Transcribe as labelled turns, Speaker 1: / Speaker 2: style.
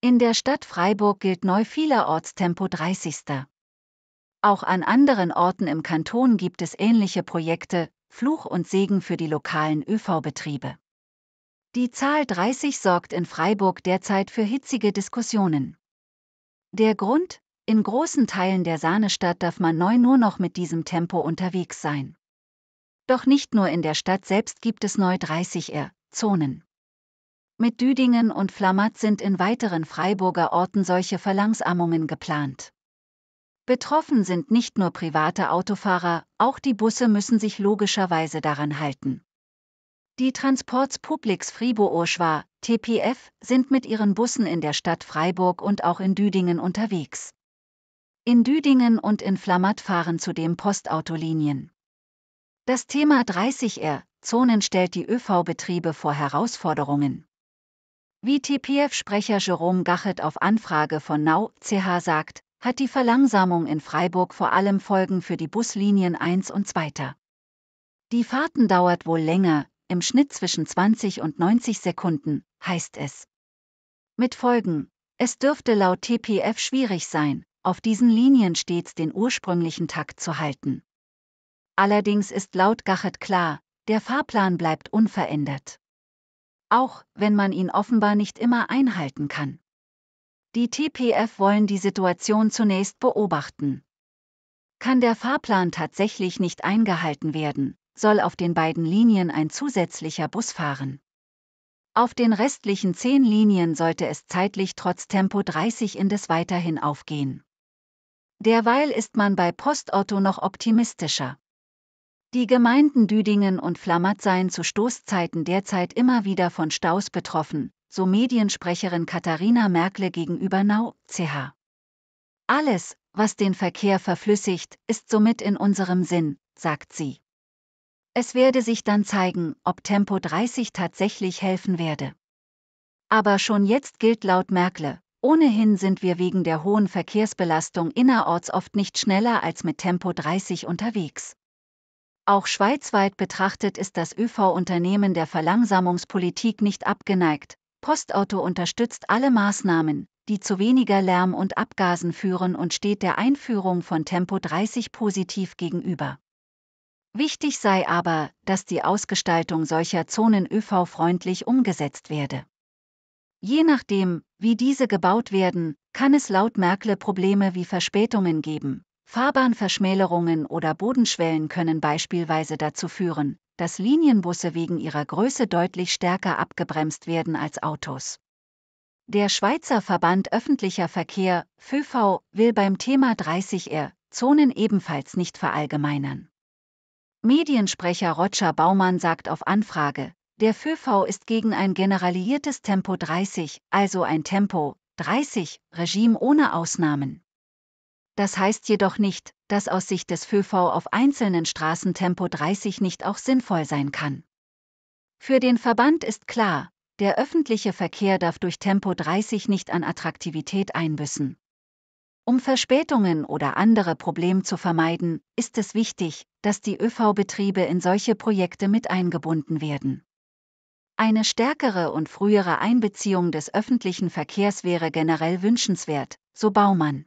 Speaker 1: In der Stadt Freiburg gilt neu vielerorts Tempo 30. Auch an anderen Orten im Kanton gibt es ähnliche Projekte, Fluch und Segen für die lokalen ÖV-Betriebe. Die Zahl 30 sorgt in Freiburg derzeit für hitzige Diskussionen. Der Grund, in großen Teilen der Sahnestadt darf man neu nur noch mit diesem Tempo unterwegs sein. Doch nicht nur in der Stadt selbst gibt es neu 30er-Zonen. Mit Düdingen und Flamatt sind in weiteren Freiburger Orten solche Verlangsamungen geplant. Betroffen sind nicht nur private Autofahrer, auch die Busse müssen sich logischerweise daran halten. Die Transports Publix Fribourg-Schwar, TPF, sind mit ihren Bussen in der Stadt Freiburg und auch in Düdingen unterwegs. In Düdingen und in Flamatt fahren zudem Postautolinien. Das Thema 30R, Zonen stellt die ÖV-Betriebe vor Herausforderungen. Wie TPF-Sprecher Jerome Gachet auf Anfrage von Now CH sagt, hat die Verlangsamung in Freiburg vor allem Folgen für die Buslinien 1 und 2. Die Fahrten dauert wohl länger, im Schnitt zwischen 20 und 90 Sekunden, heißt es. Mit Folgen. Es dürfte laut TPF schwierig sein, auf diesen Linien stets den ursprünglichen Takt zu halten. Allerdings ist laut Gachet klar, der Fahrplan bleibt unverändert auch wenn man ihn offenbar nicht immer einhalten kann. Die TPF wollen die Situation zunächst beobachten. Kann der Fahrplan tatsächlich nicht eingehalten werden, soll auf den beiden Linien ein zusätzlicher Bus fahren. Auf den restlichen zehn Linien sollte es zeitlich trotz Tempo 30 Indes weiterhin aufgehen. Derweil ist man bei Postauto noch optimistischer. Die Gemeinden Düdingen und Flammert seien zu Stoßzeiten derzeit immer wieder von Staus betroffen, so Mediensprecherin Katharina Merkle gegenüber Nau, CH. Alles, was den Verkehr verflüssigt, ist somit in unserem Sinn, sagt sie. Es werde sich dann zeigen, ob Tempo 30 tatsächlich helfen werde. Aber schon jetzt gilt laut Merkle, ohnehin sind wir wegen der hohen Verkehrsbelastung innerorts oft nicht schneller als mit Tempo 30 unterwegs. Auch schweizweit betrachtet ist das ÖV-Unternehmen der Verlangsamungspolitik nicht abgeneigt. Postauto unterstützt alle Maßnahmen, die zu weniger Lärm und Abgasen führen und steht der Einführung von Tempo 30 positiv gegenüber. Wichtig sei aber, dass die Ausgestaltung solcher Zonen ÖV-freundlich umgesetzt werde. Je nachdem, wie diese gebaut werden, kann es laut Merkle Probleme wie Verspätungen geben. Fahrbahnverschmälerungen oder Bodenschwellen können beispielsweise dazu führen, dass Linienbusse wegen ihrer Größe deutlich stärker abgebremst werden als Autos. Der Schweizer Verband öffentlicher Verkehr, ÖV, will beim Thema 30R Zonen ebenfalls nicht verallgemeinern. Mediensprecher Roger Baumann sagt auf Anfrage, der ÖV ist gegen ein generalisiertes Tempo 30, also ein Tempo 30 Regime ohne Ausnahmen. Das heißt jedoch nicht, dass aus Sicht des ÖV auf einzelnen Straßen Tempo 30 nicht auch sinnvoll sein kann. Für den Verband ist klar, der öffentliche Verkehr darf durch Tempo 30 nicht an Attraktivität einbüßen. Um Verspätungen oder andere Probleme zu vermeiden, ist es wichtig, dass die ÖV-Betriebe in solche Projekte mit eingebunden werden. Eine stärkere und frühere Einbeziehung des öffentlichen Verkehrs wäre generell wünschenswert, so Baumann.